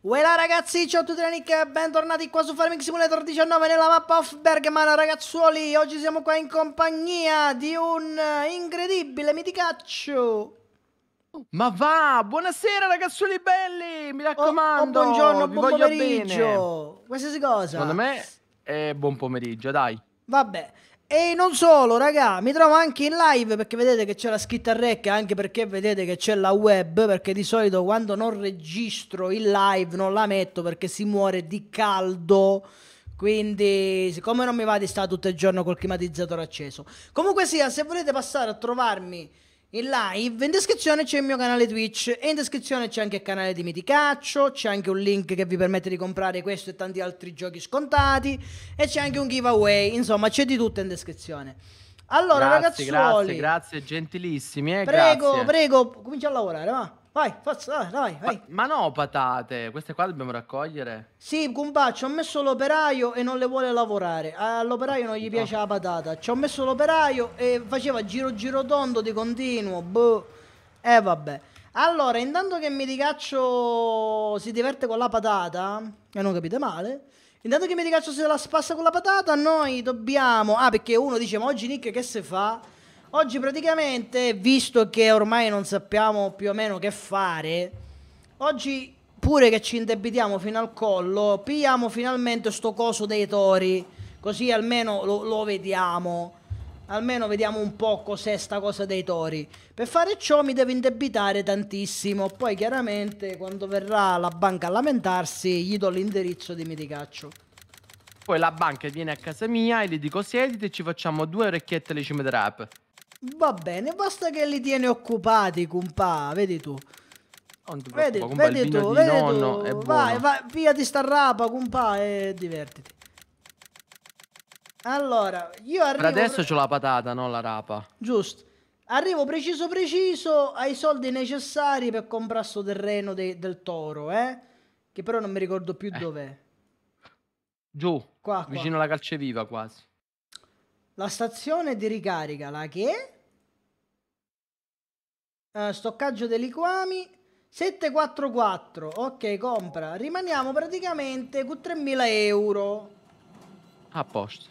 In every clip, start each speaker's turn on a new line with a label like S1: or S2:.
S1: Voilà ragazzi, ciao a tutti da Nick, bentornati qua su Farming Simulator 19 nella mappa of Bergman ragazzuoli Oggi siamo qua in compagnia di un eh, incredibile
S2: miticaccio Ma va, buonasera ragazzuoli belli, mi raccomando oh, oh, Buongiorno, Vi buon pomeriggio, bene. qualsiasi cosa Secondo me è buon pomeriggio, dai
S1: Vabbè e non solo, raga, mi trovo anche in live perché vedete che c'è la scritta rec, anche perché vedete che c'è la web, perché di solito quando non registro in live non la metto perché si muore di caldo. Quindi, siccome non mi va di stare tutto il giorno col climatizzatore acceso. Comunque sia, se volete passare a trovarmi in live. In descrizione c'è il mio canale Twitch e in descrizione c'è anche il canale di Miticaccio, c'è anche un link che vi permette di comprare questo e tanti altri giochi scontati e c'è anche un giveaway, insomma c'è di tutto in descrizione. Allora grazie, ragazzuoli, grazie,
S2: grazie gentilissimi, eh, prego, grazie. prego,
S1: comincia a lavorare, va. Vai, forza, dai,
S2: vai. Ma, ma, no, patate, queste qua dobbiamo raccogliere.
S1: Sì, Gumbaccio, ho messo l'operaio e non le vuole lavorare. All'operaio non gli no. piace la patata. Ci ho messo l'operaio e faceva giro giro tondo di continuo. Boh. E eh, vabbè. Allora, intanto che mi ricaccio si diverte con la patata, e non capite male, intanto che mi ricaccio se la spassa con la patata, noi dobbiamo... Ah, perché uno dice, ma oggi Nick che se fa? Oggi praticamente, visto che ormai non sappiamo più o meno che fare, oggi pure che ci indebitiamo fino al collo, pigliamo finalmente sto coso dei tori, così almeno lo, lo vediamo. Almeno vediamo un po' cos'è sta cosa dei tori. Per fare ciò mi devo indebitare tantissimo. Poi chiaramente quando verrà la banca a lamentarsi gli do l'indirizzo di miticaccio.
S2: Poi la banca viene a casa mia e gli dico siediti e ci facciamo due orecchiette alle cimedrape.
S1: Va bene, basta che li tieni occupati, compà, vedi tu. Vedi, vedi tu, vedi nonno, tu. Vai, vai, via di sta rapa, compà, e divertiti. Allora, io
S2: arrivo... Per adesso c'ho la patata, non la rapa.
S1: Giusto. Arrivo preciso preciso ai soldi necessari per comprare sto terreno de del toro, eh? Che però non mi ricordo più eh. dov'è.
S2: Giù, qua, vicino alla calceviva quasi.
S1: La stazione di ricarica, la che? Uh, stoccaggio dei liquami, 744, ok, compra. Rimaniamo praticamente con 3.000 euro. A posto.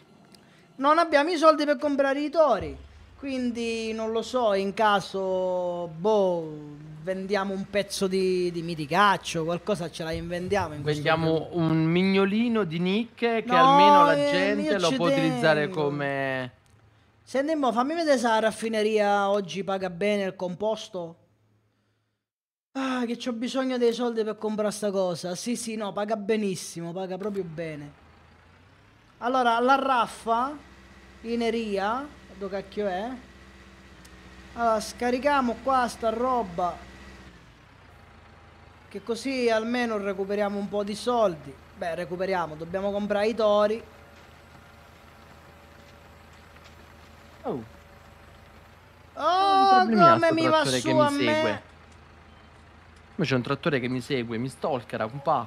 S1: Non abbiamo i soldi per comprare i tori, quindi non lo so, in caso, boh, vendiamo un pezzo di, di miticaccio, qualcosa ce la
S2: inventiamo. In vendiamo un mignolino di nicche che no, almeno la eh, gente lo può tengo. utilizzare come...
S1: Se fammi vedere se la raffineria oggi paga bene il composto. Ah, che ho bisogno dei soldi per comprare sta cosa. Sì, sì, no, paga benissimo, paga proprio bene. Allora, la raffa, ineria, dove cacchio è? Allora, scarichiamo qua sta roba che così almeno recuperiamo un po' di soldi. Beh, recuperiamo, dobbiamo comprare i tori.
S2: Oh. Oh, come mi va su a me. Ma c'è un trattore che mi segue, mi stalkera, compà.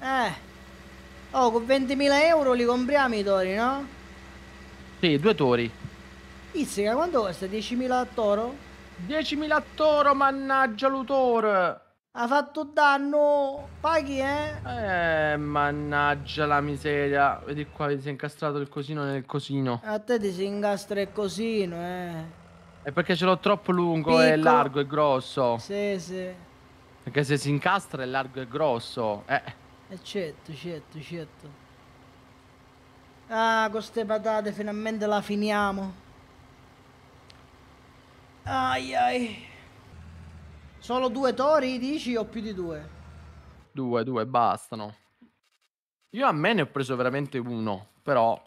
S1: Eh. Oh, con 20.000 euro li compriamo i tori, no?
S2: Sì, due tori.
S1: Izzica, quanto costa? 10.000 a toro? 10.000 a toro, mannaggia l'utore! Ha fatto danno. Paghi,
S2: eh? Eh, mannaggia la miseria. Vedi qua, ti sei incastrato il cosino nel cosino.
S1: A te ti si incastra il cosino, eh.
S2: È perché ce l'ho troppo lungo e largo e grosso. Sì, sì. Perché se si incastra è largo e grosso. Eh.
S1: E certo, certo, certo. Ah, con queste patate finalmente la finiamo. Ai ai. Solo due tori, dici, o più di due?
S2: Due, due, bastano. Io a me ne ho preso veramente uno, però...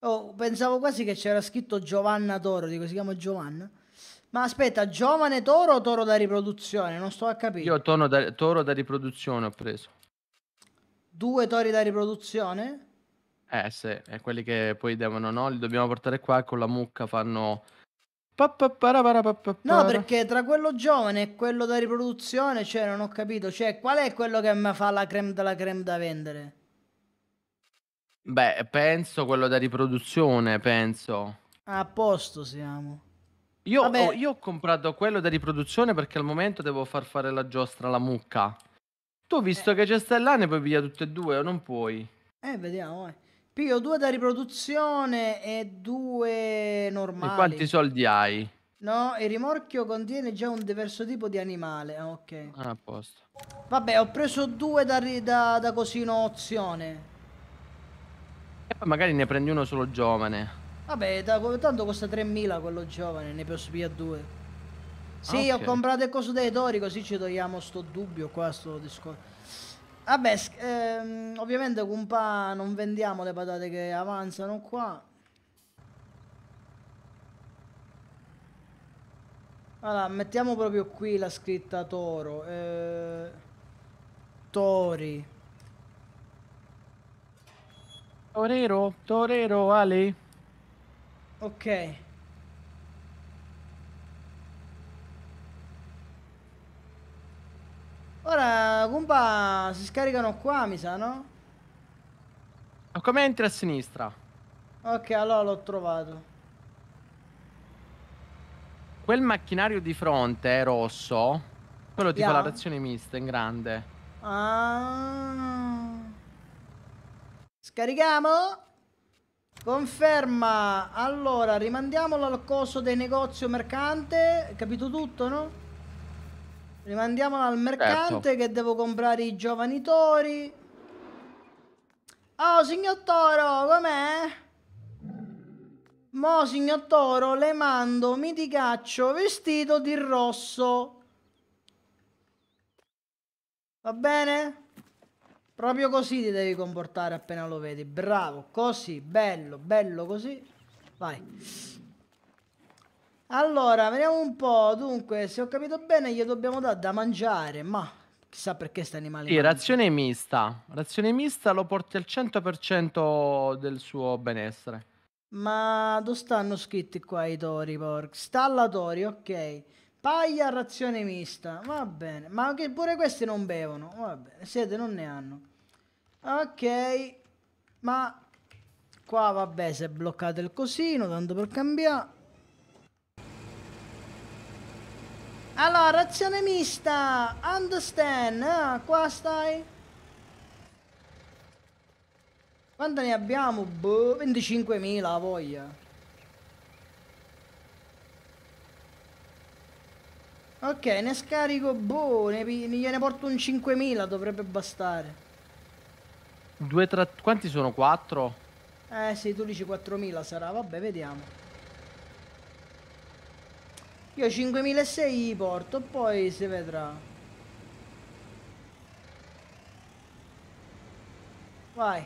S1: Oh, pensavo quasi che c'era scritto Giovanna Toro, dico, si chiama Giovanna? Ma aspetta, giovane toro o toro da riproduzione? Non sto a capire. Io
S2: toro da, toro da riproduzione ho preso.
S1: Due tori da riproduzione?
S2: Eh sì, è quelli che poi devono, no? Li dobbiamo portare qua con la mucca, fanno
S1: No, perché tra quello giovane e quello da riproduzione, cioè, non ho capito. Cioè, qual è quello che mi fa la creme della creme da vendere?
S2: Beh, penso quello da riproduzione, penso.
S1: Ah, a posto siamo.
S2: Io ho, io ho, comprato quello da riproduzione perché al momento devo far fare la giostra alla mucca. Tu, visto eh. che c'è Stellane, puoi pigliare tutte e due o non puoi?
S1: Eh, vediamo, eh. Piglio due da riproduzione e due normali. E quanti
S2: soldi hai?
S1: No, il rimorchio contiene già un diverso tipo di animale. Ah, ok. Ah, a posto. Vabbè, ho preso due da, da, da cosino opzione.
S2: E poi magari ne prendi uno solo giovane.
S1: Vabbè, da, tanto costa 3.000 quello giovane, ne posso via due.
S2: Sì, ah, okay. ho comprato
S1: il coso dei tori, così ci togliamo sto dubbio qua, sto discorso. Vabbè, ehm, ovviamente compà non vendiamo le patate che avanzano qua. Allora, mettiamo proprio qui la scritta toro. Eh, tori. Torero, torero, Ali. Ok. Ora, compa, si scaricano qua, mi sa, no?
S2: Ma come entri a sinistra?
S1: Ok, allora l'ho trovato.
S2: Quel macchinario di fronte è eh, rosso, quello tipo yeah. la reazione mista in grande.
S1: Ah. Scarichiamo? Conferma. Allora, rimandiamolo al coso dei negozio mercante. Capito tutto, no? Rimandiamola al certo. mercante certo. che devo comprare i giovani tori. Oh, signor Toro, com'è? Mo, signor Toro, le mando miticaccio vestito di rosso. Va bene? Proprio così ti devi comportare appena lo vedi. Bravo, così, bello, bello così. Vai. Allora, vediamo un po'. Dunque, se ho capito bene, gli dobbiamo dare da mangiare, ma chissà perché sta animale. Sì,
S2: razione mista. Razione mista lo porti al 100% del suo benessere.
S1: Ma dove stanno scritti qua i tori, porc? Stallatori, ok. Paglia, razione mista. Va bene. Ma anche pure questi non bevono. Va bene. Siete, non ne hanno. Ok. Ma qua vabbè, si è bloccato il cosino, tanto per cambiare. Allora, azione mista. Understand. Ah, qua stai. Quanto ne abbiamo? Boh, 25.000 voglia. Ok, ne scarico, boh, ne, gliene porto un 5.000, dovrebbe bastare.
S2: Due tra... quanti sono? 4?
S1: Eh sì, tu dici 4.000 sarà, vabbè, vediamo. Io 5.600 gli porto, poi si vedrà. Vai.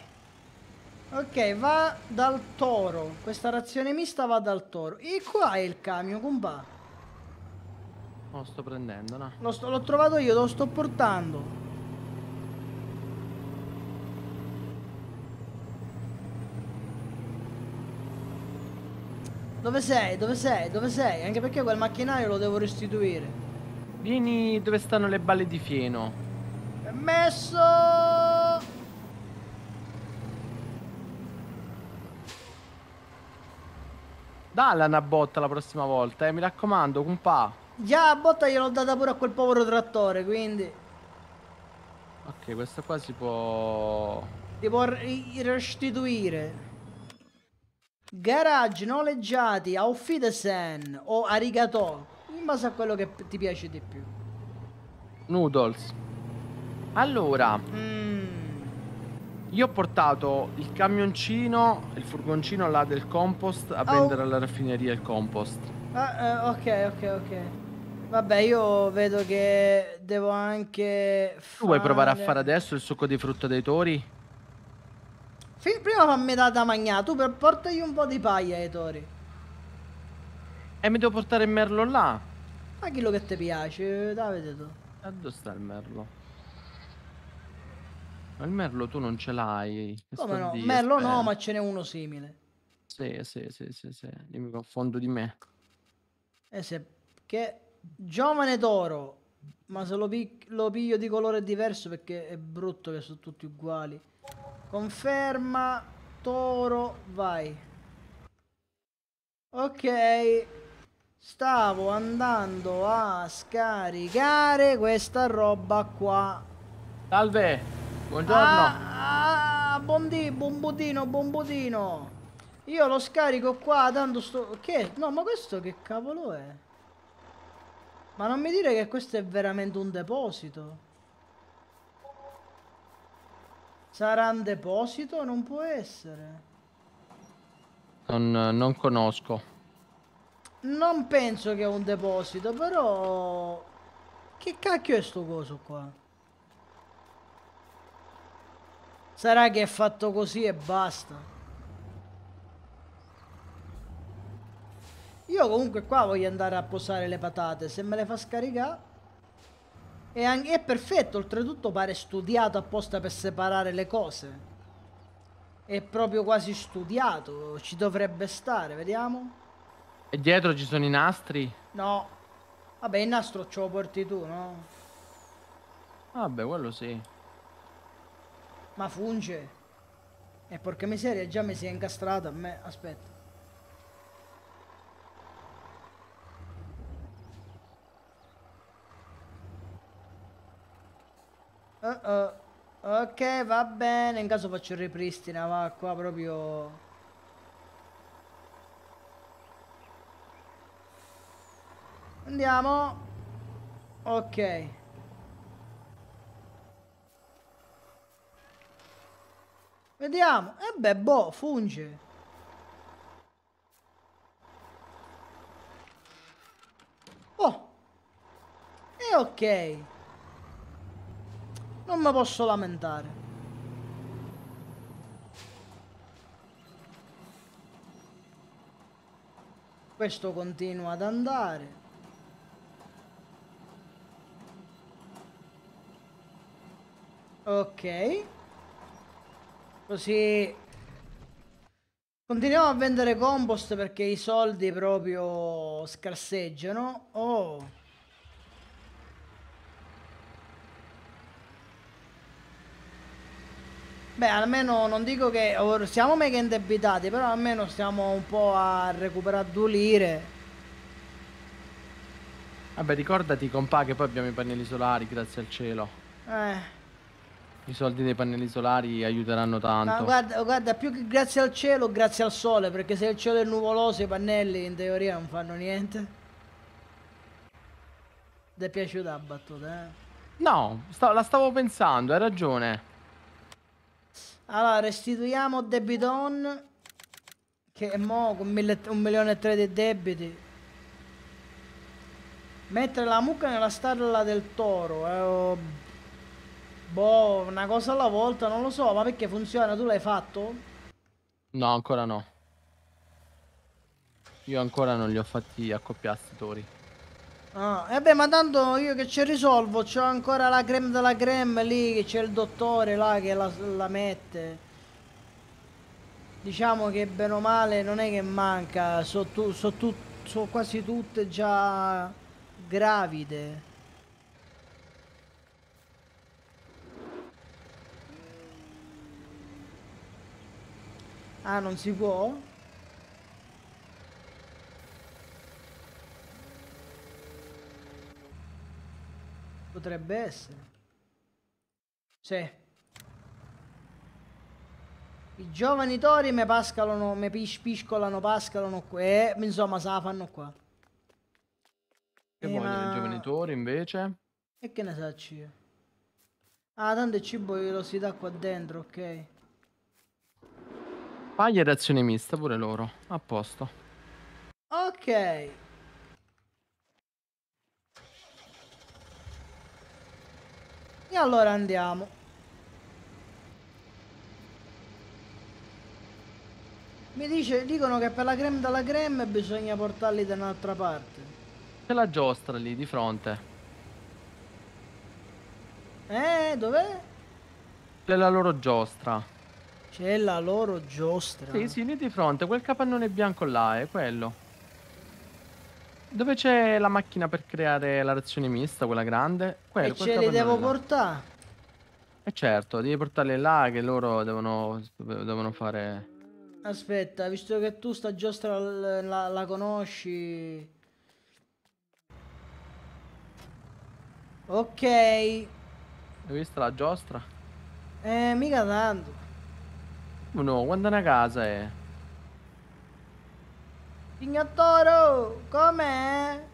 S1: Ok, va dal toro. Questa razione mista va dal toro. E qua è il camion, compà.
S2: Lo oh, sto prendendo, no?
S1: L'ho trovato io, lo sto
S2: portando.
S1: Dove sei? Dove sei? Dove sei? Anche perché quel macchinario
S2: lo devo restituire. Vieni dove stanno le balle di fieno.
S1: Permesso!
S2: Dalla una botta la prossima volta, eh, mi raccomando, compà.
S1: Già, la botta gliel'ho data pure a quel povero trattore, quindi...
S2: Ok, questo qua si può... Si può restituire.
S1: Garage noleggiati a Offidesen o Arigato, in base a quello che ti piace di più.
S2: Noodles. Allora, mm. io ho portato il camioncino, il furgoncino là del compost a oh. prendere alla raffineria il compost.
S1: Ah, eh, ok, ok, ok. Vabbè, io vedo che devo anche. Fare... Tu vuoi provare a fare
S2: adesso il succo di frutta dei tori?
S1: prima fammi da, da mangiare, tu per, portagli un po' di paglia ai tori. E mi devo
S2: portare il merlo là.
S1: Ma lo che ti piace, Davide tu. E dove sta il merlo?
S2: Ma il merlo tu non ce l'hai. Come no? Dire, merlo spero. no, ma
S1: ce n'è uno simile.
S2: Sì, sì, sì, sì, sì. Io mi confondo di me.
S1: E eh, se... Che giovane toro, ma se lo, lo piglio di colore diverso perché è brutto che sono tutti uguali. Conferma, toro, vai. Ok, stavo andando a scaricare questa roba qua.
S2: Salve, buongiorno.
S1: Ah, ah buondì, bumbutino, bumbutino. Io lo scarico qua, tanto sto... Che? No, ma questo che cavolo è? Ma non mi dire che questo è veramente un deposito. Sarà un deposito? Non può essere.
S2: Non, non conosco.
S1: Non penso che è un deposito, però... Che cacchio è sto coso qua? Sarà che è fatto così e basta. Io comunque qua voglio andare a posare le patate. Se me le fa scaricare... È, è perfetto, oltretutto pare studiato apposta per separare le cose. È proprio quasi studiato, ci dovrebbe stare, vediamo.
S2: E dietro ci sono i nastri?
S1: No. Vabbè, il nastro ce lo porti tu, no?
S2: Vabbè, quello sì.
S1: Ma funge. E porca miseria, già mi si è incastrato a me. Aspetta. Uh -oh. Ok, va bene. In caso faccio il ripristina, ma qua proprio... Andiamo. Ok. Vediamo. E eh beh, boh, funge. Oh. E ok non mi posso lamentare. Questo continua ad andare. Ok. Così Continuiamo a vendere compost perché i soldi proprio scarseggiano. Oh. Beh, almeno non dico che siamo mega indebitati, però almeno stiamo un po' a recuperare due lire.
S2: Vabbè, ricordati, compà, che poi abbiamo i pannelli solari, grazie al cielo. Eh. I soldi dei pannelli solari aiuteranno tanto. Ma guarda,
S1: guarda, più che grazie al cielo, grazie al sole, perché se il cielo è nuvoloso i pannelli in teoria non fanno niente. Ti è piaciuta la battuta, eh?
S2: No, sta la stavo pensando, hai ragione.
S1: Allora, restituiamo debiton. Che è mo con 1 milione e 3 di debiti. Mettere la mucca nella stalla del toro. Eh, boh, una cosa alla volta, non lo so. Ma perché funziona? Tu l'hai fatto?
S2: No, ancora no. Io ancora non li ho fatti accoppiare tori.
S1: Ah, eh e beh, ma tanto io che ci risolvo, c'ho ancora la creme della creme lì, che c'è il dottore là che la, la mette diciamo che bene o male non è che manca, sono so so quasi tutte già gravide. Ah, non si può? potrebbe essere. Sì. I giovani tori me pascalano, me pis piscolano, pascalano qua. Eh, insomma, se la fanno qua.
S2: Che vogliono ma... i giovani tori invece?
S1: E che ne sacci io? Ah, tanto il cibo lo si dà qua dentro, ok.
S2: Paglia reazione mista pure loro, a posto.
S1: Ok. E allora andiamo. Mi dice, dicono che per la creme dalla creme bisogna portarli da un'altra parte.
S2: C'è la giostra lì di fronte.
S1: Eh, dov'è?
S2: C'è la loro giostra.
S1: C'è la loro giostra. Sì,
S2: sì, lì di fronte, quel capannone bianco là è quello. Dove c'è la macchina per creare la reazione mista, quella grande? Quello, e ce le devo portare? E eh certo, devi portarle là che loro devono, devono fare...
S1: Aspetta, visto che tu sta giostra la, la conosci... Ok. Hai
S2: visto la giostra?
S1: Eh, mica tanto.
S2: Oh no, quando è una casa è... Eh.
S1: Signor Toro, com'è?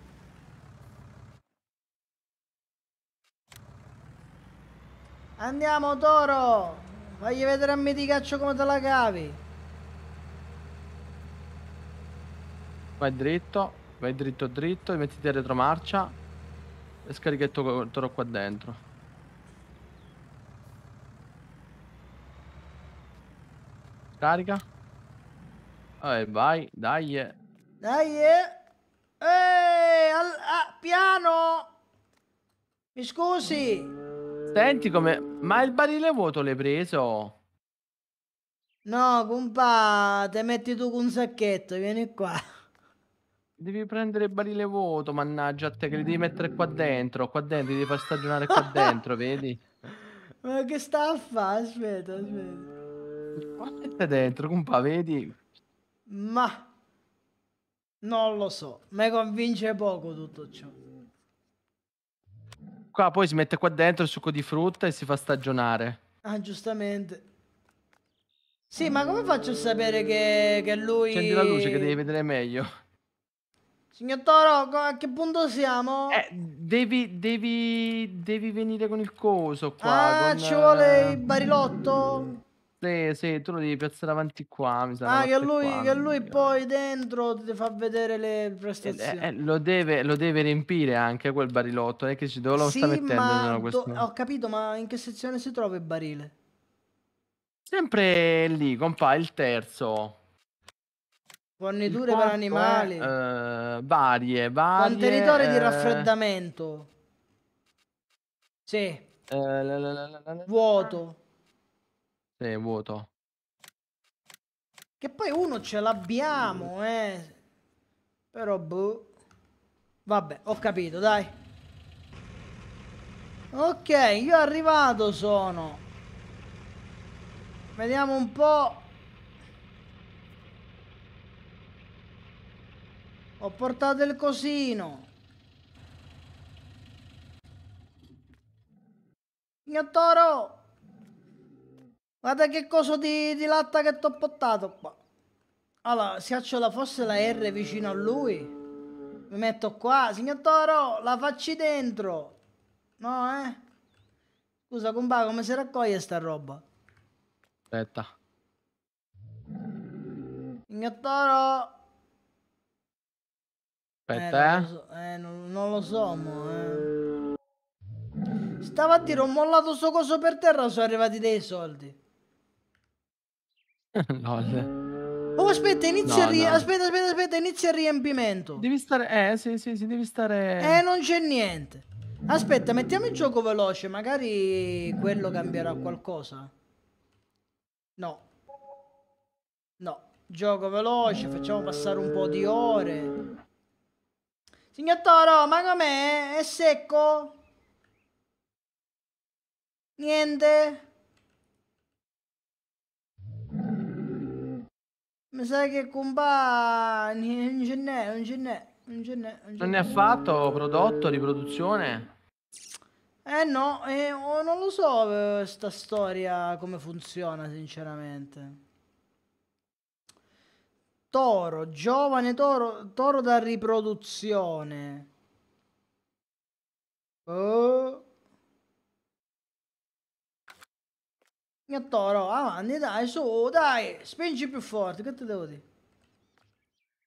S1: Andiamo Toro! Fagli vedere a me di caccio come te la cavi!
S2: Vai dritto, vai dritto dritto, mettiti a retromarcia e scarica il tuo toro qua dentro. Carica. E vai, dai. Eh.
S1: Dai, eh. Ehi, al, ah, piano. Mi scusi.
S2: Senti come... Ma il barile vuoto l'hai preso?
S1: No, compa, te metti tu con un sacchetto, vieni qua.
S2: Devi prendere il barile vuoto, mannaggia a te, che li devi mettere qua dentro, qua dentro, devi far stagionare qua dentro, vedi?
S1: Ma che sta a fare? Aspetta, aspetta.
S2: Qua dentro, compa, vedi?
S1: Ma... Non lo so, mi convince poco tutto ciò.
S2: Qua poi si mette qua dentro il succo di frutta e si fa stagionare.
S1: Ah, giustamente. Sì, ma come faccio a sapere che, che lui... Scendi la luce che devi
S2: vedere meglio.
S1: Signor Toro, a che punto
S2: siamo? Eh, devi, devi, devi venire con il coso qua. Ah, con... ci vuole il eh, barilotto? Sì, sì, tu lo devi piazzare avanti qua, mi sa. Ah, che lui, qua, che
S1: lui poi dentro ti fa vedere le prestazioni. Eh, eh,
S2: lo, deve, lo, deve, riempire anche quel barilotto, è che ci dove lo sì, sta mettendo. Do... Ho
S1: capito, ma in che sezione si trova il barile?
S2: Sempre lì, compà, il terzo.
S1: Forniture per animali.
S2: eh, varie, varie. Contenitore eh... di
S1: raffreddamento.
S2: Sì. La, la, la,
S1: Vuoto.
S2: Sì, eh, è vuoto.
S1: Che poi uno ce l'abbiamo, eh. Però, boh. Vabbè, ho capito, dai. Ok, io arrivato sono. Vediamo un po'. Ho portato il cosino. Mio toro! Guarda che coso di, di latta che t'ho portato qua. Allora, se faccio la fosse la R vicino a lui, mi metto qua. Signor Toro, la facci dentro. No, eh? Scusa, compa, come si raccoglie sta roba? Aspetta. Signor Toro!
S2: Aspetta,
S1: eh? Non eh. lo so, eh, non, non lo so mo, eh. Stava a dire, ho mollato sto coso per terra, sono arrivati dei soldi.
S2: LOL.
S1: Oh, aspetta, inizia no, il ri- no. aspetta, aspetta, aspetta, inizia il riempimento. Devi stare. Eh, sì, sì, sì, devi stare. Eh, non c'è niente. Aspetta, mettiamo il gioco veloce, magari quello cambierà qualcosa. No. No, gioco veloce, facciamo passare un po' di ore. Signor Toro, ma com'è? È secco? Niente? Mi sa che compagni, non ce n'è, non ce n'è, non ce n'è. Non, non ne ha fatto prodotto riproduzione? Eh no, eh, oh, non lo so eh, sta storia come funziona sinceramente. Toro, giovane toro, toro da riproduzione. Oh. Mio toro, avanti, dai, su, dai, spingi più forte, che ti devo dire?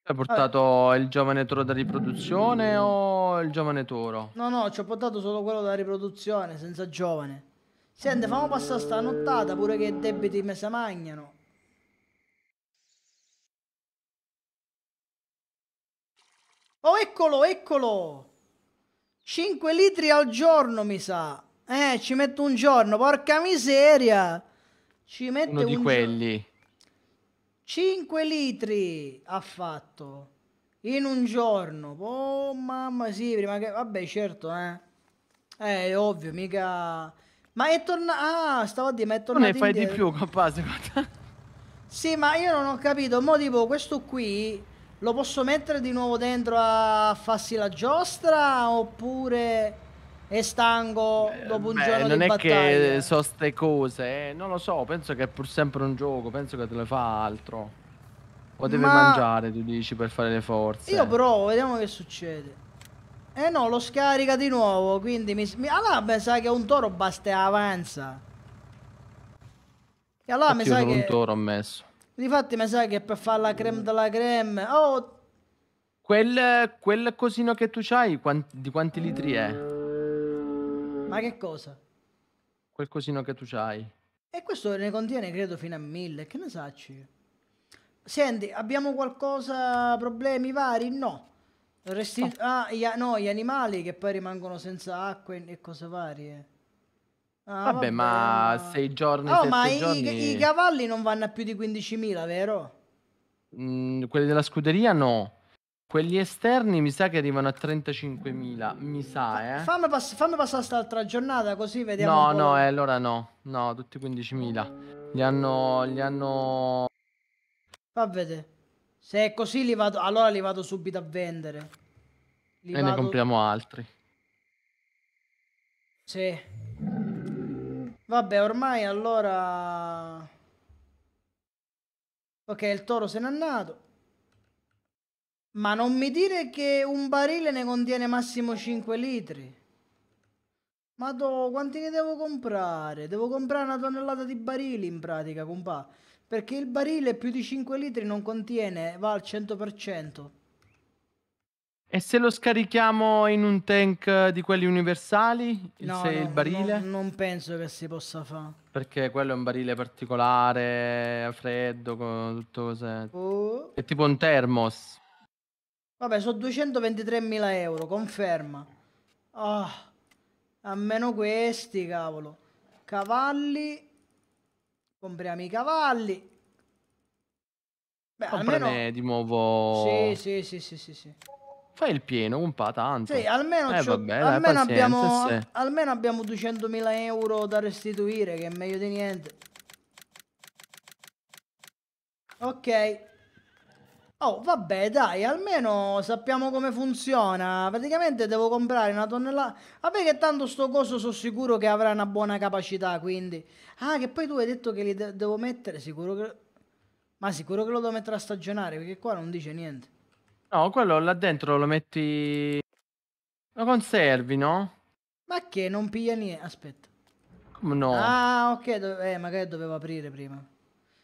S2: Hai portato Vabbè. il giovane toro da riproduzione o il giovane toro?
S1: No, no, ci ho portato solo quello da riproduzione, senza giovane. Senti, fammi passare sta nottata pure che i debiti me si mangiano. Oh, eccolo, eccolo! 5 litri al giorno, mi sa. Eh, ci metto un giorno, porca miseria! Ci mette uno di un quelli. 5 litri ha fatto in un giorno. Oh mamma sì, prima che... Vabbè, certo, eh. Eh, è ovvio, mica... Ma è tornato... Ah, stavo a dire, ma è tornato Non ne fai indietro. di più, compase. sì, ma io non ho capito. Mo tipo, questo qui... Lo posso mettere di nuovo dentro a farsi la giostra oppure è stanco dopo un Beh, giorno non è che
S2: so ste cose, eh. non lo so, penso che è pur sempre un gioco, penso che te le fa altro. O deve Ma... mangiare, tu dici, per fare le forze.
S1: Io provo, vediamo che succede. Eh no, lo scarica di nuovo, quindi mi... Allora mi sai che un toro basta e avanza. E allora Infatti mi sa che... un toro ho messo. Difatti mi sa che per fare la
S2: creme della creme... Oh... Quel, quel cosino che tu hai, di quanti litri è? Ma che cosa? Quel cosino che tu c'hai.
S1: E questo ne contiene, credo, fino a mille. Che ne sacci? Senti, abbiamo qualcosa, problemi vari? No. Resti- oh. ah, gli, no, gli animali che poi rimangono senza acqua e, cose varie. Ah, vabbè, vabbè, ma
S2: sei giorni, oh, ma i, giorni... i,
S1: cavalli non vanno a più di 15.000, vero?
S2: Mm, quelli della scuderia no. Quelli esterni mi sa che arrivano a 35.000, mi sa, eh. Fammi,
S1: pass fammi passare quest'altra giornata così vediamo No, no, eh,
S2: allora no. No, tutti 15.000. Li hanno... li hanno...
S1: Fa vedere. Se è così li vado... allora li vado subito a vendere. Li e vado... ne compriamo altri. Sì. Vabbè, ormai allora... Ok, il toro se n'è andato. Ma non mi dire che un barile ne contiene massimo 5 litri. Ma quanti ne devo comprare? Devo comprare una tonnellata di barili in pratica, compà. Perché il barile più di 5 litri non contiene, va al 100%.
S2: E se lo scarichiamo in un tank di quelli universali? Il, no, se, no, il barile? No,
S1: non penso che si possa fare.
S2: Perché quello è un barile particolare, freddo, tutto cos'è.
S1: Oh.
S2: È tipo un thermos.
S1: Vabbè, sono 223.000 euro, conferma. Ah, a meno questi, cavolo. Cavalli. Compriamo i cavalli. Beh, Comprane almeno...
S2: di nuovo... Sì,
S1: sì, sì, sì, sì, sì.
S2: Fai il pieno, un po' tanto. Sì, almeno, eh, vabbè, almeno, abbiamo, se...
S1: almeno abbiamo 200.000 euro da restituire, che è meglio di niente. Ok. Oh, vabbè, dai, almeno sappiamo come funziona. Praticamente devo comprare una tonnellata. Vabbè che tanto sto coso sono sicuro che avrà una buona capacità, quindi... Ah, che poi tu hai detto che li de devo mettere, sicuro che... Ma sicuro che lo devo mettere a stagionare, perché qua non dice niente.
S2: No, quello là dentro lo metti... Lo conservi, no?
S1: Ma che, non piglia niente... Aspetta.
S2: Come no? Ah,
S1: ok, do... eh, magari dovevo aprire prima.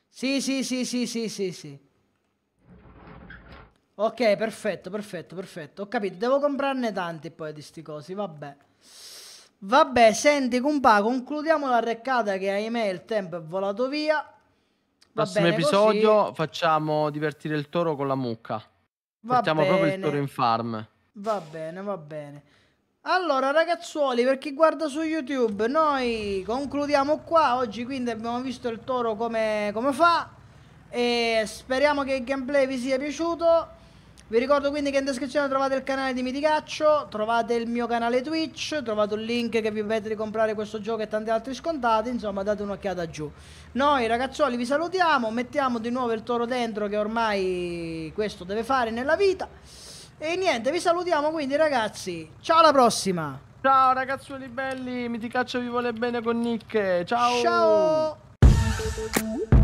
S1: Sì, sì, sì, sì, sì, sì, sì. Ok, perfetto, perfetto, perfetto. Ho capito, devo comprarne tanti poi di sti
S2: cosi, vabbè.
S1: Vabbè, senti, compa, concludiamo la reccata che ahimè il tempo è volato via.
S2: Va Prossimo episodio così. facciamo divertire il toro con la mucca.
S1: Va Portiamo bene. proprio il toro in farm. Va bene, va bene. Allora ragazzuoli, per chi guarda su YouTube, noi concludiamo qua. Oggi quindi abbiamo visto il toro come, come fa. E speriamo che il gameplay vi sia piaciuto. Vi ricordo quindi che in descrizione trovate il canale di Miticaccio, trovate il mio canale Twitch, trovate un link che vi permette di comprare questo gioco e tanti altri scontati, insomma date un'occhiata giù. Noi ragazzuoli vi salutiamo, mettiamo di nuovo il toro dentro che ormai questo deve fare nella vita. E niente, vi salutiamo quindi ragazzi, ciao alla
S2: prossima! Ciao ragazzuoli belli, Miticaccio vi vuole bene con Nick, ciao!
S1: Ciao!